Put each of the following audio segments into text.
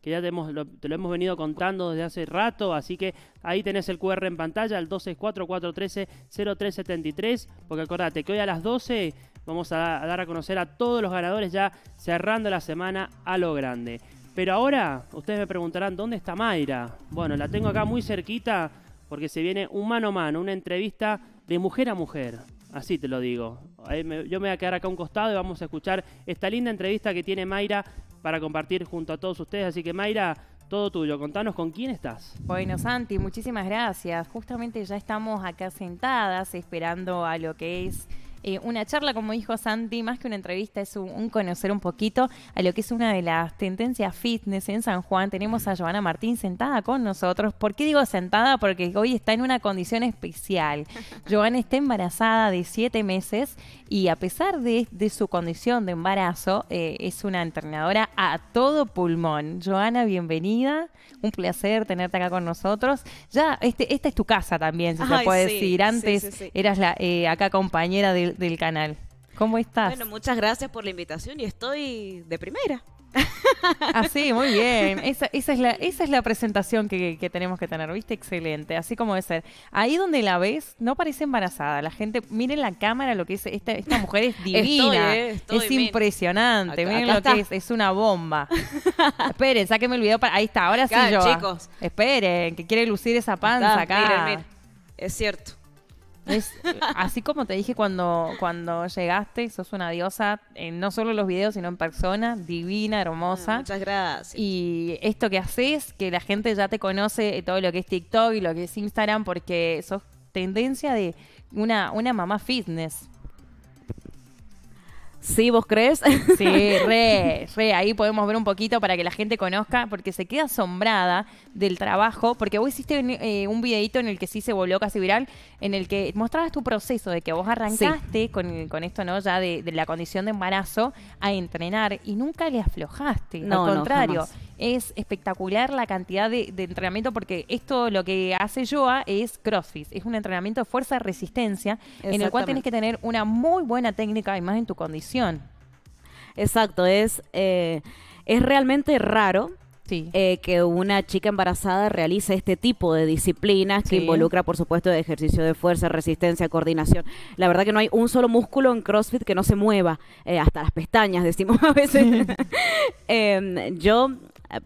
que ya te, lo, hemos venido contando desde hace rato, así que ahí tenés el QR en pantalla, el 264 0373 porque acordate que hoy a las 12 vamos a, dar a conocer a todos los ganadores ya cerrando la semana a lo grande. Pero ahora ustedes me preguntarán, ¿dónde está Mayra? Bueno, la tengo acá muy cerquita porque se viene un mano a mano, una entrevista de mujer a mujer. Así te lo digo. yo me voy a quedar acá a un costado y vamos a escuchar esta linda entrevista que tiene Mayra para compartir junto a todos ustedes. Así que Mayra, todo tuyo. Contanos con quién estás. Bueno, Santi, muchísimas gracias. Justamente ya estamos acá sentadas esperando a lo que es eh, una charla, como dijo Santi, más que una entrevista, es un, conocer un poquito a lo que es una de las tendencias fitness en San Juan. Tenemos a Joana Martín sentada con nosotros. ¿Por qué digo sentada? Porque hoy está en una condición especial. Joana está embarazada de siete meses y a pesar de, su condición de embarazo, eh, es una entrenadora a todo pulmón. Joana, bienvenida. Un placer tenerte acá con nosotros. Ya, este, esta es tu casa también, si se puede decir. Antes eras la, eh, acá compañera del del, canal. ¿Cómo estás? Bueno, muchas gracias por la invitación y estoy de primera. Así, ah, muy bien. Esa, esa, es la, esa es la presentación que, tenemos que tener, ¿viste? Excelente, así como debe ser. Ahí donde la ves, no parece embarazada. La gente, miren la cámara, lo que es, esta, mujer es divina. Eh, es impresionante, miren lo que es, es una bomba. Esperen, sáquenme el video para... Ahí está, ahora sí yo. chicos. Esperen, que quiere lucir esa panza acá. miren. Es cierto. Es, así como te dije cuando, cuando llegaste, sos una diosa, no solo en los videos, sino en persona, divina, hermosa. Ah, muchas gracias. Y esto que haces, que la gente ya te conoce eh, todo lo que es TikTok y lo que es Instagram, porque sos tendencia de una, una mamá fitness. Sí, ¿vos crees? Sí, re, re. Ahí podemos ver un poquito para que la gente conozca, porque se queda asombrada del trabajo, porque vos hiciste un eh, videito en el que sí se volvió casi viral, en el que mostrabas tu proceso de que vos arrancaste con, esto, ¿no? Ya de, la condición de embarazo a entrenar y nunca le aflojaste. No, Al contrario, es espectacular la cantidad de, entrenamiento, porque esto lo que hace Joa es CrossFit, es un entrenamiento de fuerza-resistencia, en el cual tienes que tener una muy buena técnica, y más en tu condición Exacto, es, eh, es realmente raro. Eh, que una chica embarazada realice este tipo de disciplinas que involucra, por supuesto, ejercicio de fuerza, resistencia, coordinación. La verdad que no hay un solo músculo en CrossFit que no se mueva, eh, hasta las pestañas, decimos a veces. Em, yo,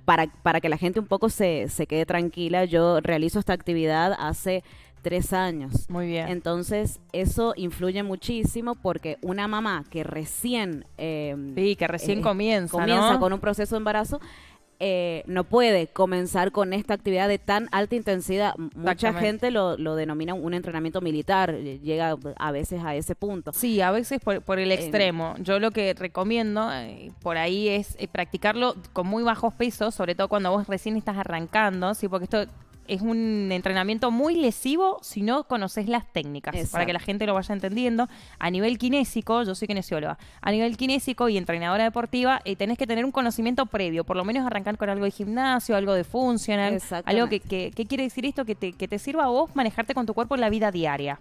para, para, que la gente un poco se, se quede tranquila, yo realizo esta actividad hace tres años. Muy bien. Entonces, eso influye muchísimo porque una mamá que recién... Em, sí, que recién eh, comienza. Comienza con un proceso de embarazo. Eh, no puede comenzar con esta actividad de tan alta intensidad. Mucha gente lo, denomina un entrenamiento militar, eh, llega a veces a ese punto. Sí, a veces por, el em, extremo. Yo lo que recomiendo por ahí es practicarlo con muy bajos pesos, sobre todo cuando vos recién estás arrancando, sí, porque esto es un entrenamiento muy lesivo si no conoces las técnicas, para que la gente lo vaya entendiendo. A nivel kinésico, yo soy kinesióloga, a nivel kinésico y entrenadora deportiva, eh, tenés que tener un conocimiento previo, por lo menos arrancar con algo de gimnasio, algo de funcional, algo que, que, quiere decir esto, que te, que te sirva a vos manejarte con tu cuerpo en la vida diaria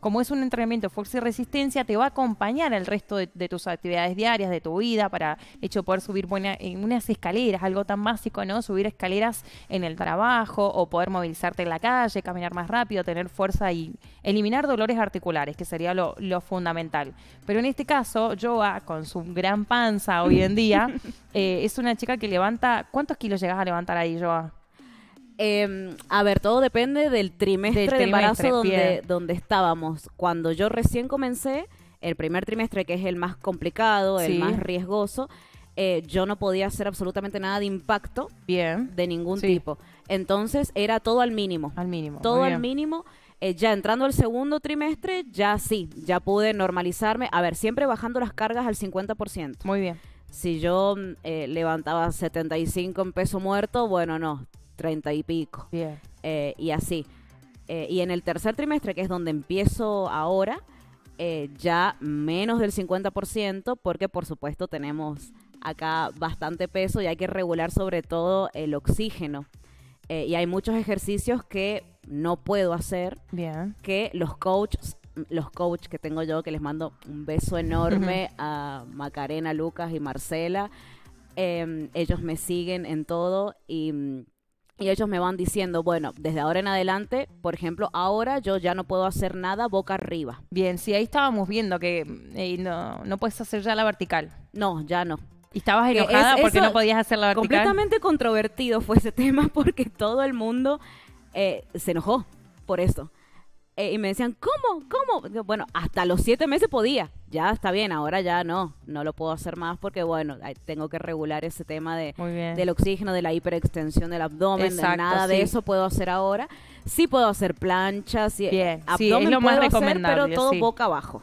como es un entrenamiento fuerza y resistencia, te va a acompañar el resto de, tus actividades diarias, de tu vida, para hecho poder subir buena, en eh, unas escaleras, algo tan básico, ¿no? Subir escaleras en el trabajo o poder movilizarte en la calle, caminar más rápido, tener fuerza y eliminar dolores articulares, que sería lo, fundamental. Pero en este caso, Joa, con su gran panza hoy en día, eh, es una chica que levanta, ¿cuántos kilos llegas a levantar ahí, Joa? Em, a ver, todo depende del trimestre de embarazo donde, estábamos. Cuando yo recién comencé, el primer trimestre, que es el más complicado, el más riesgoso, eh, yo no podía hacer absolutamente nada de impacto bien. de ningún tipo. Entonces era todo al mínimo. Al mínimo. Todo al mínimo. Eh, ya entrando al segundo trimestre, ya sí, ya pude normalizarme. A ver, siempre bajando las cargas al 50%. Muy bien. Si yo mm, eh, levantaba 75 en peso muerto, bueno, no, treinta y pico. Eh, y así. Eh, y en el tercer trimestre, que es donde empiezo ahora, eh, ya menos del 50%, porque por supuesto tenemos acá bastante peso y hay que regular sobre todo el oxígeno. y hay muchos ejercicios que no puedo hacer, Bien. que los coaches los coaches que tengo yo, que les mando un beso enorme a Macarena, Lucas y Marcela. Em, ellos me siguen en todo y mm, y ellos me van diciendo, bueno, desde ahora en adelante, por ejemplo, ahora yo ya no puedo hacer nada boca arriba. Bien, sí, ahí estábamos viendo que eh, no, puedes hacer ya la vertical. No, ya no. Y estabas enojada porque no podías hacer la vertical. Completamente controvertido fue ese tema porque todo el mundo eh, se enojó por eso. Eh, y me decían, ¿cómo? ¿Cómo? Bueno, hasta los siete meses podía. Ya está bien, ahora ya no, no lo puedo hacer más porque, bueno, tengo que regular ese tema de, del oxígeno, de la hiperextensión del abdomen, nada de eso puedo hacer ahora. Sí puedo hacer planchas, y abdomen pero todo boca abajo.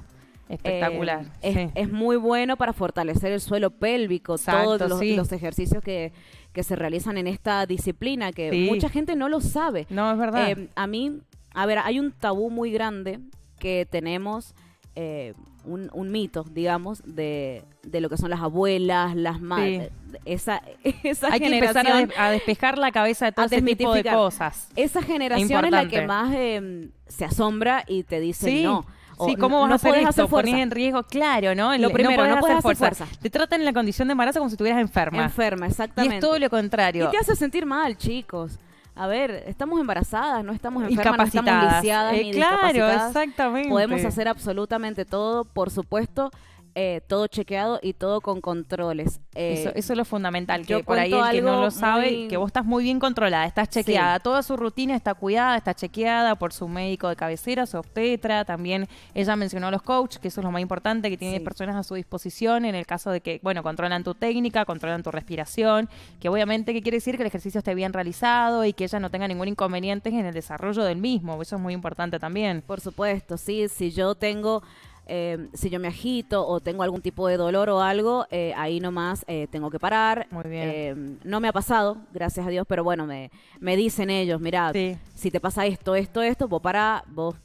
Espectacular. Eh, es, muy bueno para fortalecer el suelo pélvico, todos los, ejercicios que, se realizan en esta disciplina, que mucha gente no lo sabe. No, es verdad. Eh, a mí a ver, hay un tabú muy grande que tenemos eh, un, mito, digamos, de, de, lo que son las abuelas, las madres. Esa, esa Hay generación, que empezar a, despejar la cabeza de todo ese tipo de cosas. Esa generación es la que más eh, se asombra y te dice no. sí, ¿cómo vas a hacer, hacer en riesgo, claro, ¿no? Lo primero, no, puedes, Te tratan en la condición de embarazo como si estuvieras enferma. Enferma, exactamente. Y es todo lo contrario. Y te hace sentir mal, chicos a ver, estamos embarazadas, no estamos enfermas, no estamos lisiadas eh, ni claro, exactamente. Podemos hacer absolutamente todo, por supuesto. Eh, todo chequeado y todo con controles. eso, eh, es lo fundamental, que por ahí el que no lo sabe, que vos estás muy bien controlada, estás chequeada, toda su rutina está cuidada, está chequeada por su médico de cabecera, su obstetra, también ella mencionó a los coaches, que eso es lo más importante, que tiene personas a su disposición en el caso de que, bueno, controlan tu técnica, controlan tu respiración, que obviamente, ¿qué quiere decir? Que el ejercicio esté bien realizado y que ella no tenga ningún inconveniente en el desarrollo del mismo, eso es muy importante también. Por supuesto, sí, si yo tengo... Em, si yo me agito o tengo algún tipo de dolor o algo, eh, ahí nomás eh, tengo que parar. Muy bien. Em, no me ha pasado, gracias a Dios, pero bueno, me, me dicen ellos, mira, si te pasa esto, esto, esto, vos pará, vos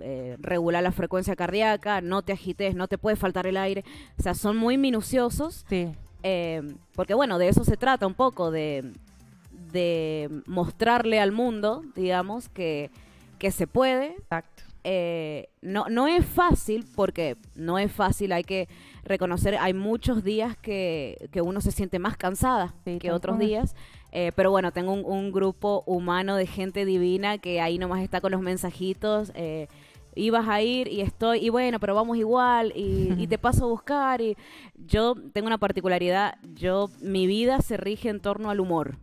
eh, regular la frecuencia cardíaca, no te agites, no te puede faltar el aire. O sea, son muy minuciosos. Sí. Em, porque bueno, de eso se trata un poco, de, de mostrarle al mundo, digamos, que, que se puede. Exacto eh, no, no es fácil, porque no es fácil, hay que reconocer, hay muchos días que, uno se siente más cansada que otros días. Eh, pero bueno, tengo un, grupo humano de gente divina que ahí nomás está con los mensajitos. ibas eh, a ir y estoy, y bueno, pero vamos igual, y, y, te paso a buscar. Y yo tengo una particularidad, yo, mi vida se rige en torno al humor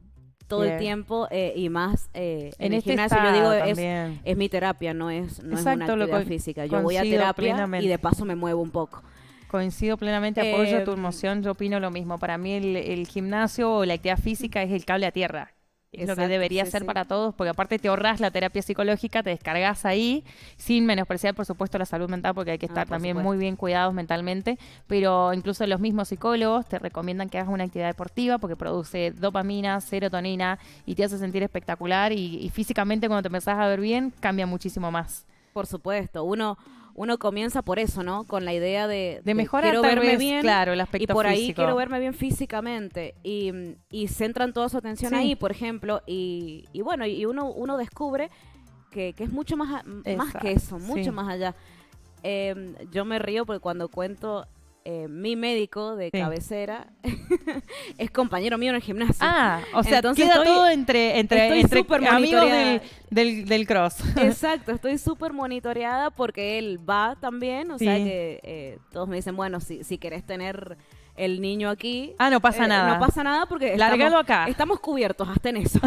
todo el tiempo eh, y más eh, en, el gimnasio yo digo es, es, mi terapia no es no es una actividad física yo voy a terapia y de paso me muevo un poco coincido plenamente apoyo tu em, emoción yo opino lo mismo para mí el, el, gimnasio o la actividad física es el cable a tierra es lo que debería ser para todos, porque aparte te ahorras la terapia psicológica, te descargas ahí, sin menospreciar, por supuesto, la salud mental, porque hay que ah, estar también muy bien cuidados mentalmente, pero incluso los mismos psicólogos te recomiendan que hagas una actividad deportiva porque produce dopamina, serotonina y te hace sentir espectacular y, y físicamente cuando te empezás a ver bien, cambia muchísimo más. Por supuesto, uno uno comienza por eso, ¿no? Con la idea de, mejorar quiero verme bien, claro, el aspecto y por ahí quiero verme bien físicamente y, centran toda su atención ahí, por ejemplo, y, bueno, y uno descubre que, es mucho más, que eso, mucho más allá. Em, yo me río porque cuando cuento eh, mi médico de cabecera es compañero mío en el gimnasio. Ah, o sea, Entonces queda todo entre, entre, entre amigos del, del, cross. Exacto, estoy súper monitoreada porque él va también, o sea que eh, todos me dicen, bueno, si, si querés tener el niño aquí. Ah, no pasa eh, nada. No pasa nada porque Largalo acá. Estamos cubiertos hasta en eso.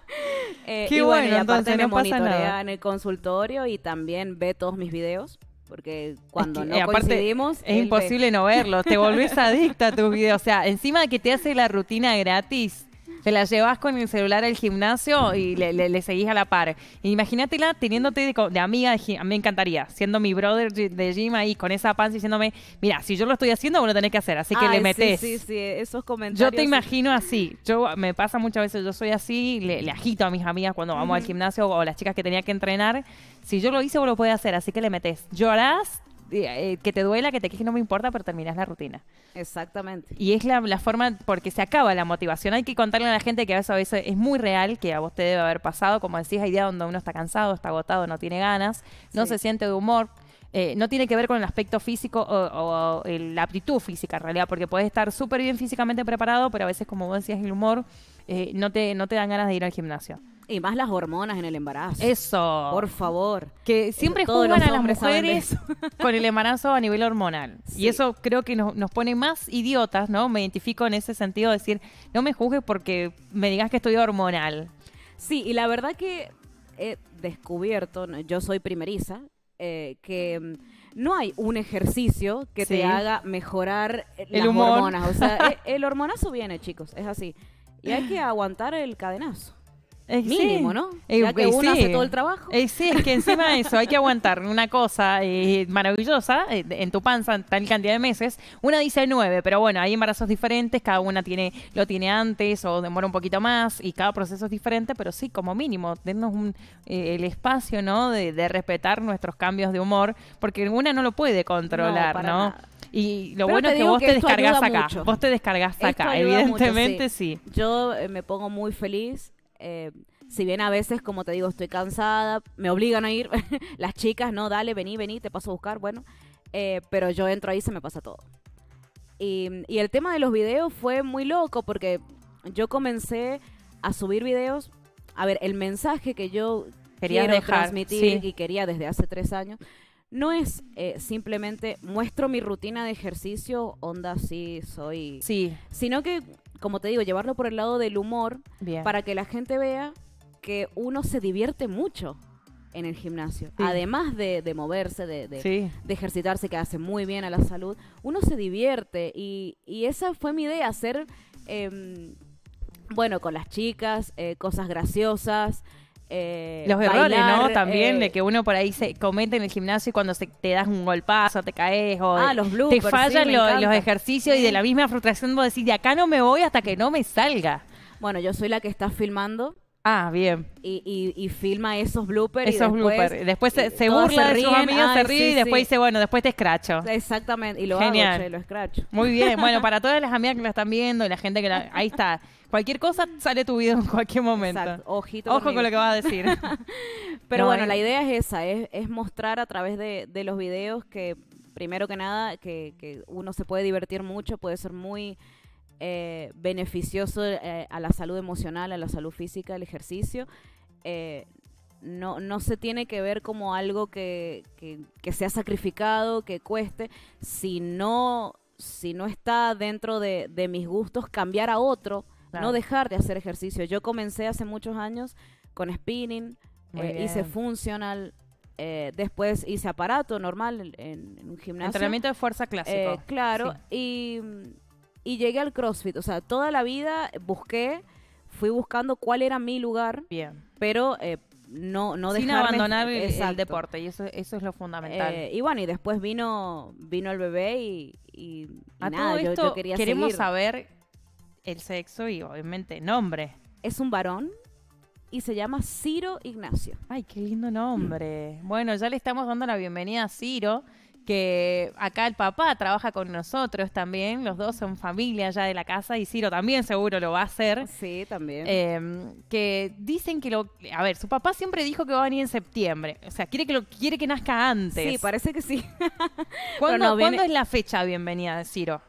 Qué y bueno, entonces me monitorea en el consultorio y también ve todos mis videos. Porque cuando no eh, coincidimos... Es imposible no verlo, te volvés adicta a tus videos. O sea, encima de que te hace la rutina gratis, te la llevas con el celular al gimnasio y le, seguís a la par. Imagínatela teniéndote de, amiga, a mí me encantaría, siendo mi brother de gym ahí con esa panza diciéndome, mira, si yo lo estoy haciendo, vos lo tenés que hacer, así que le metes. Sí, sí, sí, esos comentarios. Yo te imagino así, yo me pasa muchas veces, yo soy así, le, agito a mis amigas cuando vamos al gimnasio o, a las chicas que tenía que entrenar, si yo lo hice, vos lo podés hacer, así que le metes. Llorás, eh, que te duela, que te quejes, no me importa, pero terminas la rutina. Exactamente. Y es la, forma, porque se acaba la motivación. Hay que contarle a la gente que a veces, es muy real, que a vos te debe haber pasado, como decís, hay días donde uno está cansado, está agotado, no tiene ganas, no se siente de humor, eh, no tiene que ver con el aspecto físico o, la aptitud física en realidad, porque puedes estar súper bien físicamente preparado, pero a veces, como vos decías, el humor eh, no, te, no te dan ganas de ir al gimnasio. Y más las hormonas en el embarazo. Eso. Por favor. Que siempre juzgan a las mujeres con el embarazo a nivel hormonal. Y eso creo que nos, pone más idiotas, ¿no? Me identifico en ese sentido, de decir, no me juzgues porque me digas que estoy hormonal. Sí, y la verdad que he descubierto, yo soy primeriza, eh, que mm, no hay un ejercicio que te haga mejorar eh, las hormonas. O sea, e, el hormonazo viene, chicos, es así. Y hay que aguantar el cadenazo. Eh, mínimo, ¿no? Eh, ya que eh, hace todo el trabajo. sí, es que encima de eso hay que aguantar una cosa maravillosa en tu panza tal cantidad de meses. Una dice nueve, pero bueno, hay embarazos diferentes, cada una tiene lo tiene antes o demora un poquito más y cada proceso es diferente, pero sí, como mínimo, tenemos el espacio, ¿no? De, respetar nuestros cambios de humor, porque una no lo puede controlar, ¿no? Y lo bueno es que vos te descargas acá. Vos te descargas acá, evidentemente sí. Yo me pongo muy feliz eh, si bien a veces, como te digo, estoy cansada, me obligan a ir, las chicas, no, dale, vení, vení, te paso a buscar, bueno, eh, pero yo entro ahí y se me pasa todo. Y, el tema de los videos fue muy loco porque yo comencé a subir videos. A ver, el mensaje que yo quería transmitir y quería desde hace tres años no es eh, simplemente muestro mi rutina de ejercicio, onda, sí, soy. Sí. Sino que como te digo, llevarlo por el lado del humor para que la gente vea que uno se divierte mucho en el gimnasio. Además de, moverse, de, ejercitarse, que hace muy bien a la salud, uno se divierte. Y, y esa fue mi idea, hacer, em, bueno, con las chicas, eh, cosas graciosas. Eh, los errores, ¿no? También, de eh, que uno por ahí se comete en el gimnasio y cuando se, te das un golpazo, te caes o ah, te fallan los, ejercicios y de la misma frustración vos decís, de acá no me voy hasta que no me salga. Bueno, yo soy la que está filmando Ah, bien. Y, y, filma esos bloopers. Esos después, bloopers. Después se, se burla se ríe y después dice, bueno, después te escracho. Exactamente, y lo Genial. lo escracho. Muy bien, bueno, para todas las amigas que me están viendo y la gente que Ahí está. Cualquier cosa sale tu vida en cualquier momento. Ojo con lo que vas a decir. Pero bueno, la idea es esa, es, es mostrar a través de, los videos que, primero que nada, que uno se puede divertir mucho, puede ser muy eh, beneficioso eh, a la salud emocional, a la salud física, el ejercicio. Eh, no, se tiene que ver como algo que, que, que, sea sacrificado, que cueste, si no, si no está dentro de, mis gustos, cambiar a otro, no dejar de hacer ejercicio. Yo comencé hace muchos años con spinning, hice funcional, después hice aparato normal en, un gimnasio. Entrenamiento de fuerza clásico. claro, y y llegué al CrossFit. O sea, toda la vida busqué, fui buscando cuál era mi lugar. Bien. Pero eh, no, no Sin abandonar el, deporte, y eso, eso es lo fundamental. Eh, y bueno, y después vino, vino el bebé y, A todo esto queremos saber el sexo y obviamente nombre. Es un varón y se llama Ciro Ignacio. Ay, qué lindo nombre. Bueno, ya le estamos dando la bienvenida a Ciro que acá el papá trabaja con nosotros también, los dos son familia allá de la casa y Ciro también seguro lo va a hacer. Sí, también. Em, que dicen que lo... A ver, su papá siempre dijo que va a venir en septiembre, o sea, quiere que, lo, quiere que nazca antes. Sí, parece que sí. ¿Cuándo, ¿Cuándo es la fecha bienvenida de Ciro?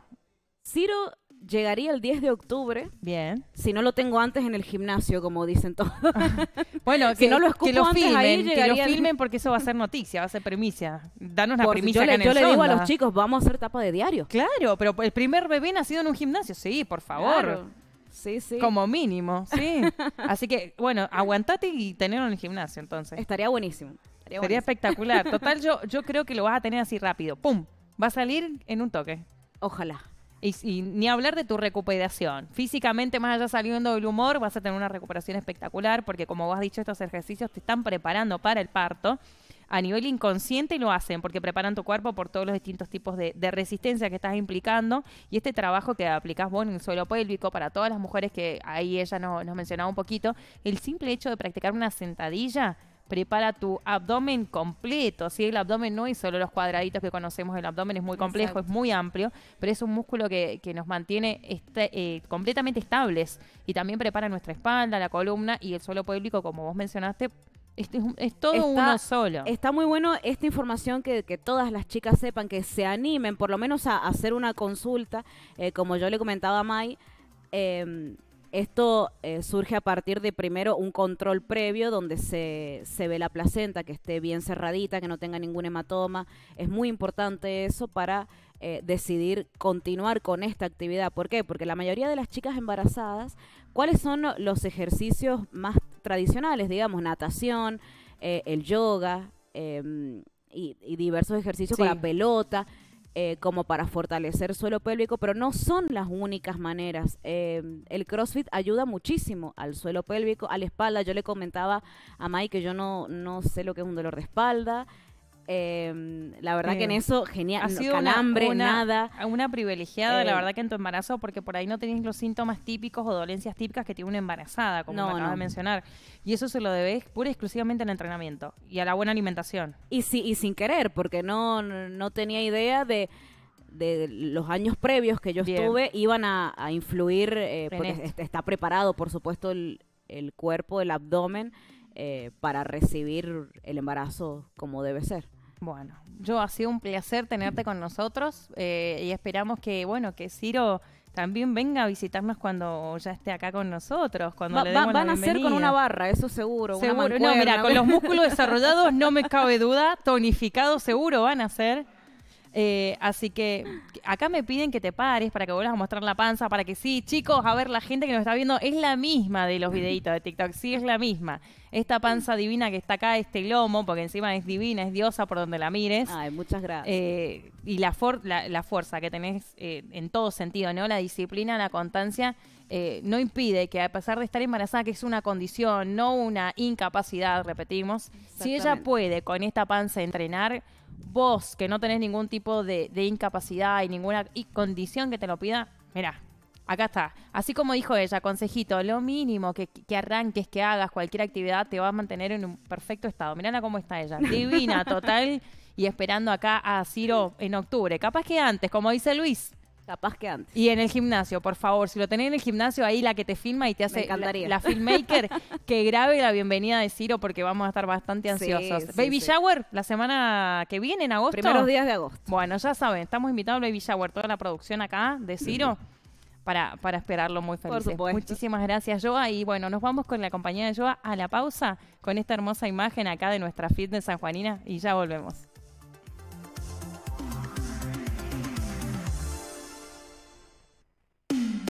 Ciro llegaría el 10 de octubre. Bien. Si no lo tengo antes en el gimnasio, como dicen todos. bueno, que, no lo que lo filmen, que lo filmen porque eso va a ser noticia, va a ser primicia. Danos la primicia yo, le, yo le digo a los chicos, vamos a hacer tapa de diario. Claro, pero el primer bebé nacido en un gimnasio, sí, por favor. Sí, sí. Como mínimo, sí. Así que, bueno, aguantate y tenerlo en el gimnasio, entonces. Estaría buenísimo. Sería espectacular. Total, yo, yo creo que lo vas a tener así rápido. ¡Pum! Va a salir en un toque. Ojalá. Y, ni hablar de tu recuperación. Físicamente, más allá saliendo del humor, vas a tener una recuperación espectacular porque, como vos has dicho, estos ejercicios te están preparando para el parto. A nivel inconsciente lo hacen porque preparan tu cuerpo por todos los distintos tipos de, resistencia que estás implicando y este trabajo que aplicás vos en el suelo pélvico para todas las mujeres que ahí ella nos, nos mencionaba un poquito, el simple hecho de practicar una sentadilla prepara tu abdomen completo. Si El abdomen no es solo los cuadraditos que conocemos, el abdomen es muy complejo, es muy amplio, pero es un músculo que, nos mantiene este, eh, completamente estables y también prepara nuestra espalda, la columna y el suelo pélvico, como vos mencionaste, este es, todo uno solo. Está muy bueno esta información que, que, todas las chicas sepan, que se animen por lo menos a, hacer una consulta. Eh, como yo le comentaba a Mai, eh, em, esto eh, surge a partir de primero un control previo donde se, se, ve la placenta, que esté bien cerradita, que no tenga ningún hematoma. Es muy importante eso para eh, decidir continuar con esta actividad. ¿Por qué? Porque la mayoría de las chicas embarazadas, ¿cuáles son los ejercicios más tradicionales? Digamos, natación, eh, el yoga em, y, diversos ejercicios con la pelota eh, como para fortalecer suelo pélvico, pero no son las únicas maneras. Eh, el CrossFit ayuda muchísimo al suelo pélvico, a la espalda. Yo le comentaba a Mike que yo no, no sé lo que es un dolor de espalda. Eh, la verdad que en eh, eso, genial. Ha sido calambre, una, nada. Una privilegiada, la eh, verdad, que en tu embarazo, porque por ahí no tenés los síntomas típicos o dolencias típicas que tiene una embarazada, como no, de mencionar. Y eso se lo debes pura y exclusivamente al entrenamiento y a la buena alimentación. Y, y sin querer, porque no, no tenía idea de los años previos que yo estuve iban a, influir, eh, está preparado, por supuesto, el, el cuerpo, el abdomen, para recibir el embarazo como debe ser. Bueno, yo ha sido un placer tenerte con nosotros eh, y esperamos que, bueno, que Ciro también venga a visitarnos cuando ya esté acá con nosotros. Cuando le demos van a ser con una barra, eso seguro. Seguro, mira, con los músculos desarrollados no me cabe duda, tonificados seguro van a ser. Eh, así que acá me piden que te pares para que vuelvas a mostrar la panza, para que sí, chicos, a ver, la gente que nos está viendo es la misma de los videitos de TikTok, sí es la misma esta panza divina que está acá, este lomo, porque encima es divina, es diosa por donde la mires. Ay, muchas gracias. Eh, y la, la, fuerza que tenés eh, en todo sentido, ¿no? La disciplina, la constancia, eh, no impide que a pesar de estar embarazada, que es una condición, no una incapacidad, repetimos, si ella puede con esta panza entrenar, vos que no tenés ningún tipo de, incapacidad y ninguna y condición que te lo pida, mirá, Acá está. Así como dijo ella, consejito, lo mínimo que, arranques, que hagas cualquier actividad, te va a mantener en un perfecto estado. Mirá cómo está ella. Divina, total. Y esperando acá a Ciro en octubre. Capaz que antes, como dice Luis. Capaz que antes. Y en el gimnasio, por favor. Si lo tenés en el gimnasio, ahí la que te filma y te hace la, filmmaker que grabe la bienvenida de Ciro porque vamos a estar bastante ansiosos. Baby Shower, la semana que viene, en agosto. Primeros días de agosto. Bueno, ya saben, estamos invitados a Baby Shower, toda la producción acá de Ciro. para, para esperarlo muy feliz. Muchísimas gracias, Joa. Y bueno, nos vamos con la compañía de Joa a la pausa con esta hermosa imagen acá de nuestra fitness Juanina. y ya volvemos.